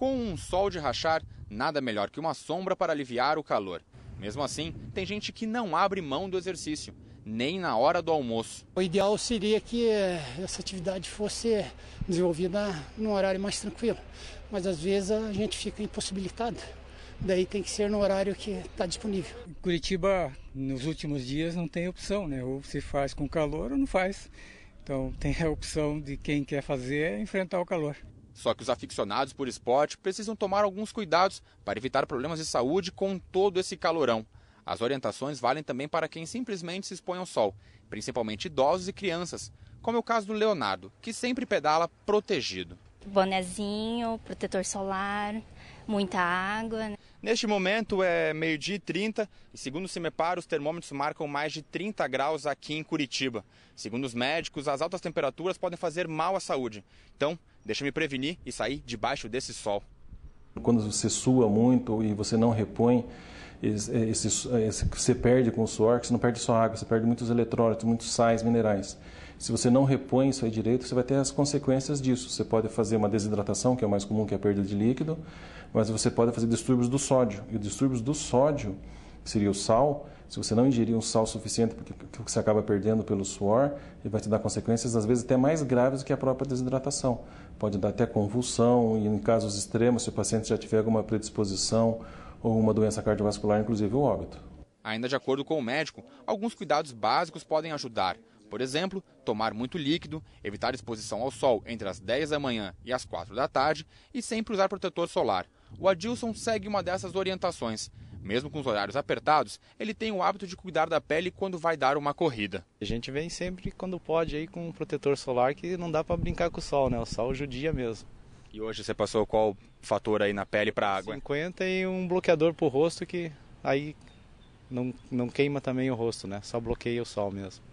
Com um sol de rachar, nada melhor que uma sombra para aliviar o calor. Mesmo assim, tem gente que não abre mão do exercício, nem na hora do almoço. O ideal seria que eh, essa atividade fosse desenvolvida num horário mais tranquilo, mas às vezes a gente fica impossibilitado. Daí tem que ser no horário que está disponível. Curitiba, nos últimos dias, não tem opção, né? Ou se faz com calor ou não faz. Então tem a opção de quem quer fazer é enfrentar o calor. Só que os aficionados por esporte precisam tomar alguns cuidados para evitar problemas de saúde com todo esse calorão. As orientações valem também para quem simplesmente se expõe ao sol, principalmente idosos e crianças, como é o caso do Leonardo, que sempre pedala protegido bonezinho, protetor solar, muita água. Né? Neste momento é meio-dia e 30 e, segundo o CIMEPAR, os termômetros marcam mais de 30 graus aqui em Curitiba. Segundo os médicos, as altas temperaturas podem fazer mal à saúde. Então, deixa me prevenir e sair debaixo desse sol. Quando você sua muito e você não repõe, é, esse, é, esse, você perde com o suor, você não perde só água, você perde muitos eletrólitos, muitos sais, minerais. Se você não repõe isso aí direito, você vai ter as consequências disso. Você pode fazer uma desidratação, que é o mais comum, que é a perda de líquido, mas você pode fazer distúrbios do sódio. E os distúrbios do sódio seria o sal. Se você não ingerir um sal suficiente, porque o que você acaba perdendo pelo suor, ele vai te dar consequências, às vezes, até mais graves do que a própria desidratação. Pode dar até convulsão, e em casos extremos, se o paciente já tiver alguma predisposição ou uma doença cardiovascular, inclusive o óbito. Ainda de acordo com o médico, alguns cuidados básicos podem ajudar. Por exemplo, tomar muito líquido, evitar exposição ao sol entre as 10 da manhã e as 4 da tarde e sempre usar protetor solar. O Adilson segue uma dessas orientações. Mesmo com os horários apertados, ele tem o hábito de cuidar da pele quando vai dar uma corrida. A gente vem sempre quando pode aí com um protetor solar que não dá para brincar com o sol, né? O sol judia mesmo. E hoje você passou qual fator aí na pele para água? 50 e um bloqueador pro rosto que aí não, não queima também o rosto, né? Só bloqueia o sol mesmo.